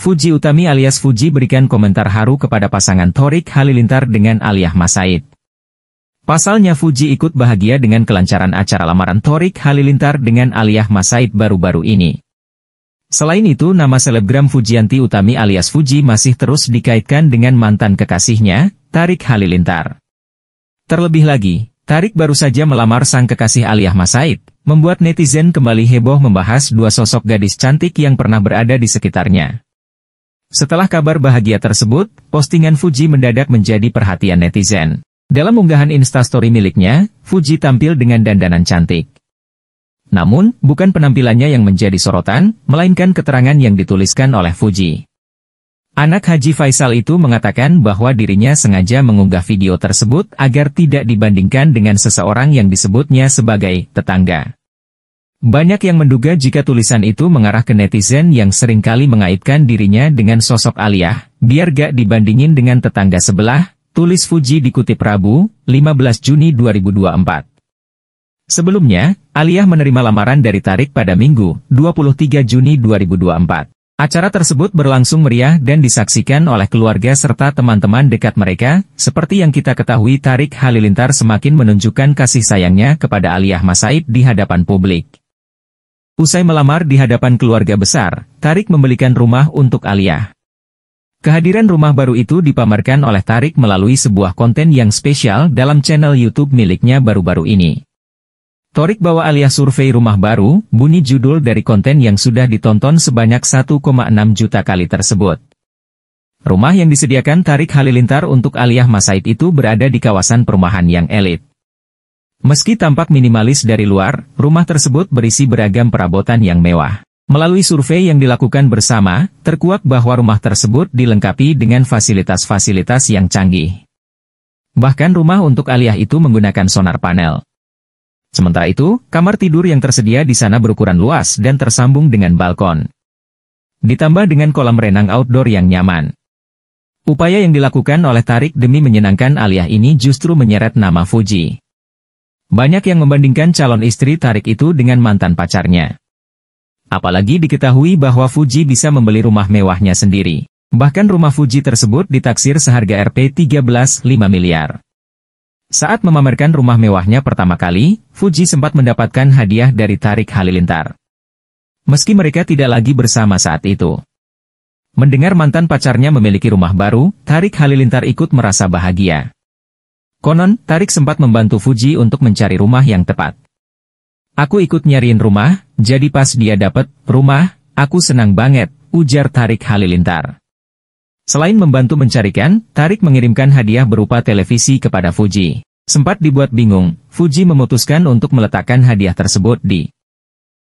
Fuji Utami alias Fuji berikan komentar haru kepada pasangan Torik Halilintar dengan Aliyah Masaid. Pasalnya Fuji ikut bahagia dengan kelancaran acara lamaran Torik Halilintar dengan Aliyah Masaid baru-baru ini. Selain itu nama selebgram Fujianti Utami alias Fuji masih terus dikaitkan dengan mantan kekasihnya, Tarik Halilintar. Terlebih lagi, Tarik baru saja melamar sang kekasih Aliyah Masaid, membuat netizen kembali heboh membahas dua sosok gadis cantik yang pernah berada di sekitarnya. Setelah kabar bahagia tersebut, postingan Fuji mendadak menjadi perhatian netizen. Dalam unggahan instastory miliknya, Fuji tampil dengan dandanan cantik. Namun, bukan penampilannya yang menjadi sorotan, melainkan keterangan yang dituliskan oleh Fuji. Anak Haji Faisal itu mengatakan bahwa dirinya sengaja mengunggah video tersebut agar tidak dibandingkan dengan seseorang yang disebutnya sebagai tetangga. Banyak yang menduga jika tulisan itu mengarah ke netizen yang seringkali mengaitkan dirinya dengan sosok Aliyah, biar gak dibandingin dengan tetangga sebelah, tulis Fuji dikutip Rabu, 15 Juni 2024. Sebelumnya, Aliyah menerima lamaran dari Tarik pada Minggu, 23 Juni 2024. Acara tersebut berlangsung meriah dan disaksikan oleh keluarga serta teman-teman dekat mereka, seperti yang kita ketahui Tarik Halilintar semakin menunjukkan kasih sayangnya kepada Aliyah Masaid di hadapan publik. Usai melamar di hadapan keluarga besar, Tarik membelikan rumah untuk Alia. Kehadiran rumah baru itu dipamerkan oleh Tarik melalui sebuah konten yang spesial dalam channel YouTube miliknya baru-baru ini. Torik bawa Alia survei rumah baru, bunyi judul dari konten yang sudah ditonton sebanyak 1,6 juta kali tersebut. Rumah yang disediakan Tarik Halilintar untuk Aliyah Masaid itu berada di kawasan perumahan yang elit. Meski tampak minimalis dari luar, rumah tersebut berisi beragam perabotan yang mewah. Melalui survei yang dilakukan bersama, terkuak bahwa rumah tersebut dilengkapi dengan fasilitas-fasilitas yang canggih. Bahkan rumah untuk Aliyah itu menggunakan sonar panel. Sementara itu, kamar tidur yang tersedia di sana berukuran luas dan tersambung dengan balkon. Ditambah dengan kolam renang outdoor yang nyaman. Upaya yang dilakukan oleh Tarik demi menyenangkan Aliyah ini justru menyeret nama Fuji. Banyak yang membandingkan calon istri Tarik itu dengan mantan pacarnya. Apalagi diketahui bahwa Fuji bisa membeli rumah mewahnya sendiri. Bahkan rumah Fuji tersebut ditaksir seharga Rp 13,5 miliar. Saat memamerkan rumah mewahnya pertama kali, Fuji sempat mendapatkan hadiah dari Tarik Halilintar. Meski mereka tidak lagi bersama saat itu. Mendengar mantan pacarnya memiliki rumah baru, Tarik Halilintar ikut merasa bahagia. Konon, Tarik sempat membantu Fuji untuk mencari rumah yang tepat. Aku ikut nyariin rumah, jadi pas dia dapet rumah, aku senang banget, ujar Tarik Halilintar. Selain membantu mencarikan, Tarik mengirimkan hadiah berupa televisi kepada Fuji. Sempat dibuat bingung, Fuji memutuskan untuk meletakkan hadiah tersebut di